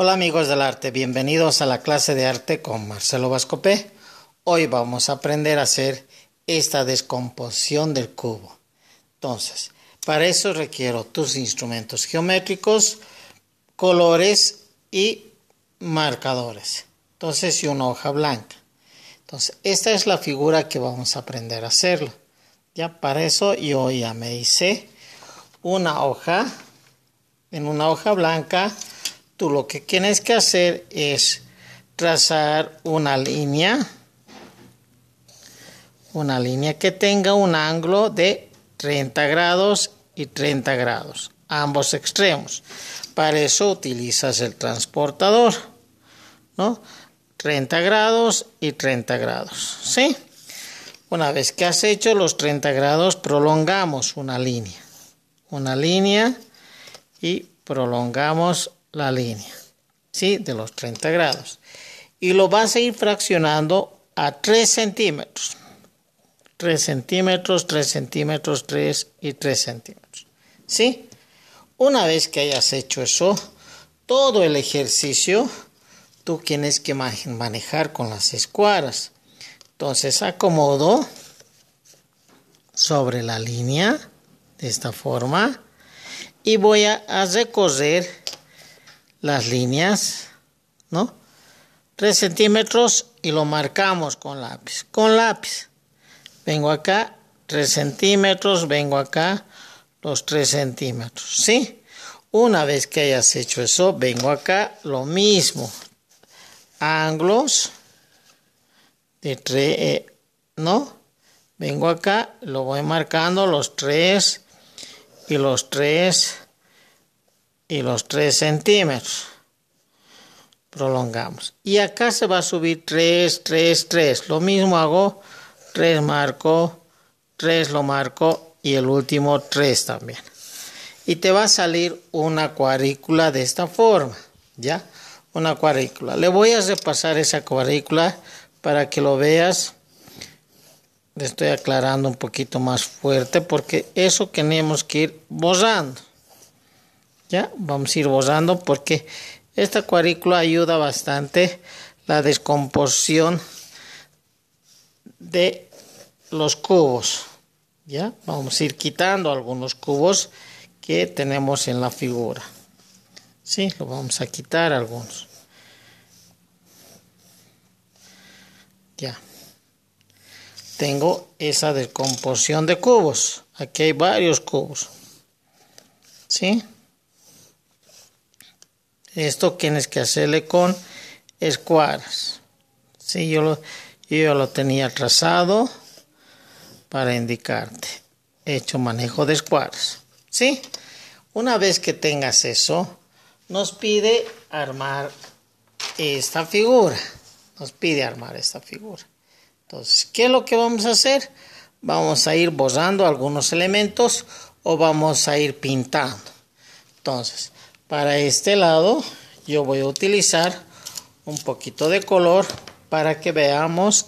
Hola amigos del arte, bienvenidos a la clase de arte con Marcelo Vascopé. Hoy vamos a aprender a hacer esta descomposición del cubo. Entonces, para eso requiero tus instrumentos geométricos, colores y marcadores. Entonces, y una hoja blanca. Entonces, esta es la figura que vamos a aprender a hacerlo. Ya para eso yo ya me hice una hoja en una hoja blanca tú lo que tienes que hacer es trazar una línea, una línea que tenga un ángulo de 30 grados y 30 grados, ambos extremos. Para eso utilizas el transportador, ¿no? 30 grados y 30 grados, ¿sí? Una vez que has hecho los 30 grados, prolongamos una línea, una línea y prolongamos la línea, ¿sí? De los 30 grados. Y lo vas a ir fraccionando a 3 centímetros. 3 centímetros, 3 centímetros, 3 y 3 centímetros. ¿Sí? Una vez que hayas hecho eso, todo el ejercicio, tú tienes que manejar con las escuadras. Entonces acomodo sobre la línea de esta forma y voy a, a recorrer las líneas, ¿no? 3 centímetros y lo marcamos con lápiz. Con lápiz. Vengo acá, 3 centímetros, vengo acá, los 3 centímetros, ¿sí? Una vez que hayas hecho eso, vengo acá, lo mismo. Ángulos de 3, eh, ¿no? Vengo acá, lo voy marcando los 3 y los 3 y los 3 centímetros. Prolongamos. Y acá se va a subir 3, 3, 3. Lo mismo hago. 3 marco, 3 lo marco y el último 3 también. Y te va a salir una cuadrícula de esta forma. ¿Ya? Una cuadrícula. Le voy a repasar esa cuadrícula para que lo veas. Le estoy aclarando un poquito más fuerte porque eso tenemos que ir borrando. Ya, vamos a ir borrando porque esta cuadrícula ayuda bastante la descomposición de los cubos. Ya, vamos a ir quitando algunos cubos que tenemos en la figura. Sí, lo vamos a quitar algunos. Ya. Tengo esa descomposición de cubos. Aquí hay varios cubos. ¿Sí? Esto tienes que hacerle con escuadras. Sí, yo lo, yo lo tenía trazado para indicarte. hecho manejo de escuadras. ¿Sí? Una vez que tengas eso, nos pide armar esta figura. Nos pide armar esta figura. Entonces, ¿qué es lo que vamos a hacer? Vamos a ir borrando algunos elementos o vamos a ir pintando. Entonces, para este lado yo voy a utilizar un poquito de color para que veamos.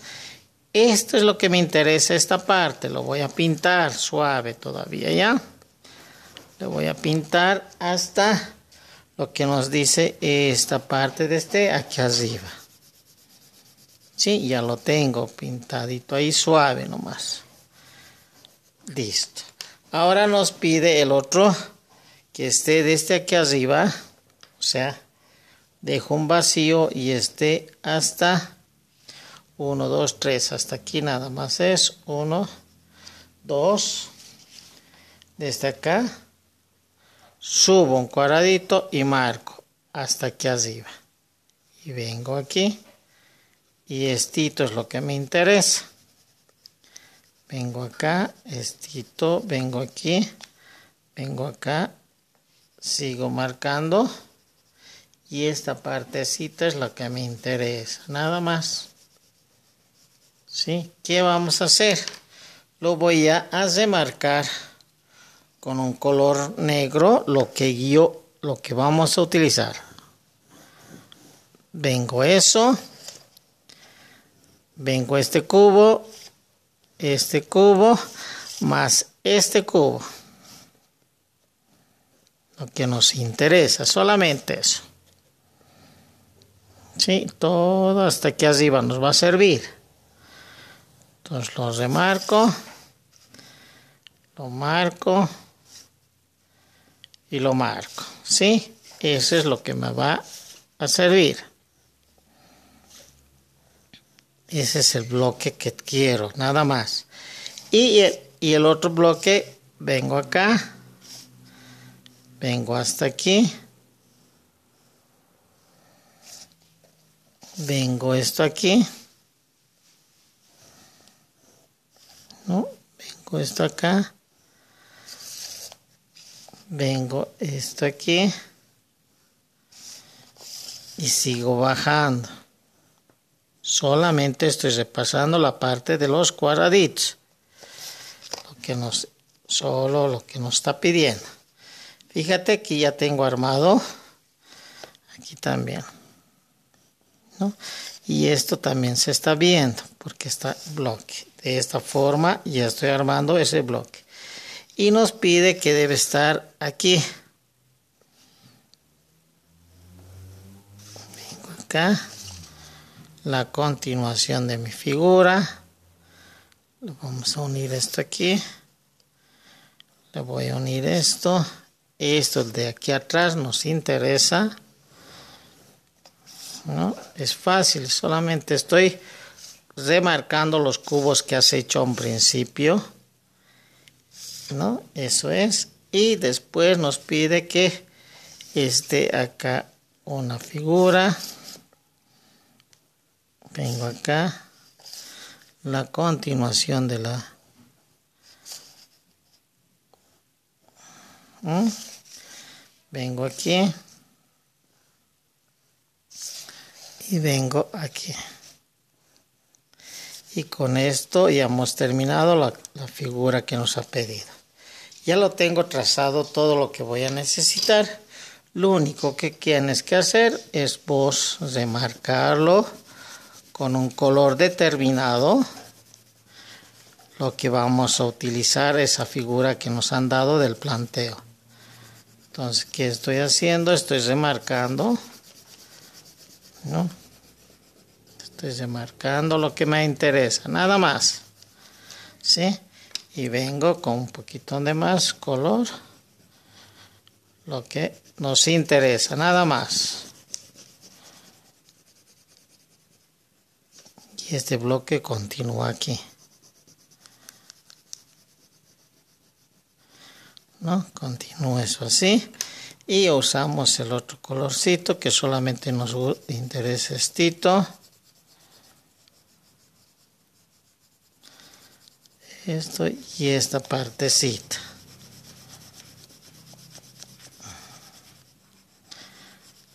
Esto es lo que me interesa esta parte. Lo voy a pintar suave todavía ya. Le voy a pintar hasta lo que nos dice esta parte de este aquí arriba. Sí, ya lo tengo pintadito ahí suave nomás. Listo. Ahora nos pide el otro que esté desde este aquí arriba, o sea, dejo un vacío y esté hasta 1, 2, 3, hasta aquí nada más es 1, 2, desde acá subo un cuadradito y marco hasta aquí arriba y vengo aquí y estito es lo que me interesa vengo acá estito vengo aquí vengo acá sigo marcando y esta partecita es la que me interesa nada más ¿sí? ¿qué vamos a hacer? lo voy a remarcar con un color negro lo que yo lo que vamos a utilizar vengo eso vengo este cubo este cubo más este cubo lo que nos interesa, solamente eso. Sí, todo hasta aquí arriba nos va a servir. Entonces lo remarco, lo marco y lo marco. ¿Sí? Eso es lo que me va a servir. Ese es el bloque que quiero, nada más. Y y el otro bloque, vengo acá vengo hasta aquí vengo esto aquí no vengo esto acá vengo esto aquí y sigo bajando solamente estoy repasando la parte de los cuadraditos lo que solo lo que nos está pidiendo Fíjate que ya tengo armado aquí también. Y esto también se está viendo porque está bloque. De esta forma ya estoy armando ese bloque. Y nos pide que debe estar aquí. Vengo acá. La continuación de mi figura. Vamos a unir esto aquí. Le voy a unir esto esto de aquí atrás nos interesa. ¿no? Es fácil, solamente estoy remarcando los cubos que has hecho un principio. ¿no? Eso es. Y después nos pide que esté acá una figura. Vengo acá. La continuación de la ¿Mm? Vengo aquí. Y vengo aquí. Y con esto ya hemos terminado la, figura que nos ha pedido. Ya lo tengo trazado todo lo que voy a necesitar. Lo único que tienes que hacer es vos remarcarlo con un color determinado. Lo que vamos a utilizar es esa figura que nos han dado del planteo. Entonces, ¿qué estoy haciendo? Estoy remarcando, ¿no? Estoy remarcando lo que me interesa, nada más, ¿sí? Y vengo con un poquito de más color, lo que nos interesa, nada más. Y este bloque continúa aquí. ¿no? eso así. Y usamos el otro colorcito que solamente nos interesa estito. Esto y esta partecita.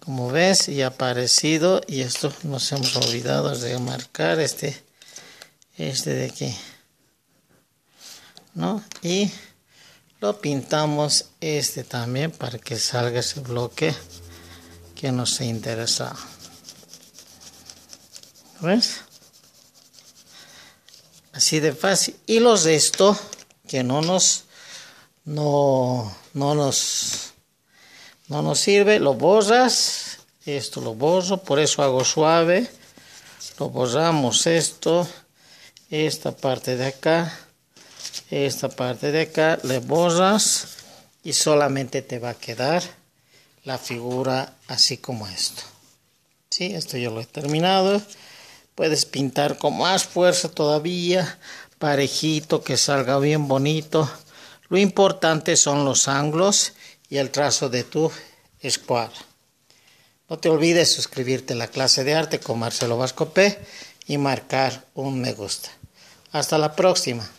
Como ves, ya aparecido y esto nos hemos olvidado de marcar este, este de aquí. ¿No? Y pintamos este también para que salga ese bloque que nos interesa ¿ves? así de fácil y los de esto que no nos no no nos no nos sirve lo borras esto lo borro por eso hago suave lo borramos esto esta parte de acá esta parte de acá, le borras y solamente te va a quedar la figura así como esto. ¿Sí? Esto ya lo he terminado. Puedes pintar con más fuerza todavía, parejito, que salga bien bonito. Lo importante son los ángulos y el trazo de tu escuadra. No te olvides suscribirte a la clase de arte con Marcelo Vasco y marcar un me gusta. Hasta la próxima.